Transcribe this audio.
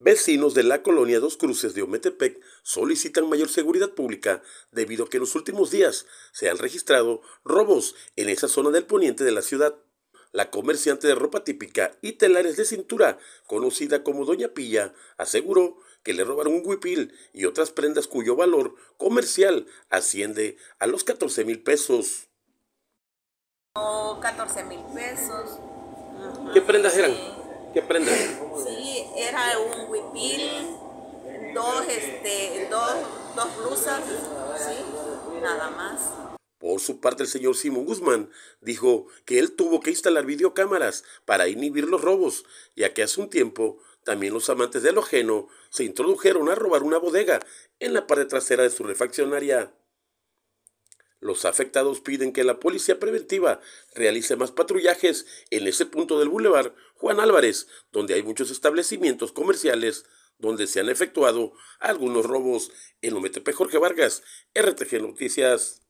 Vecinos de la colonia Dos Cruces de Ometepec solicitan mayor seguridad pública debido a que en los últimos días se han registrado robos en esa zona del poniente de la ciudad. La comerciante de ropa típica y telares de cintura, conocida como Doña Pilla, aseguró que le robaron un huipil y otras prendas cuyo valor comercial asciende a los 14 mil pesos. 14 mil pesos. ¿Qué prendas eran? Este, dos, blusas, nada más. Por su parte, el señor Simón Guzmán dijo que él tuvo que instalar videocámaras para inhibir los robos, ya que hace un tiempo también los amantes de lo ajeno se introdujeron a robar una bodega en la parte trasera de su refaccionaria. Los afectados piden que la policía preventiva realice más patrullajes en ese punto del bulevar Juan Álvarez, donde hay muchos establecimientos comerciales donde se han efectuado algunos robos en Ometepe. Jorge Vargas, RTG Noticias.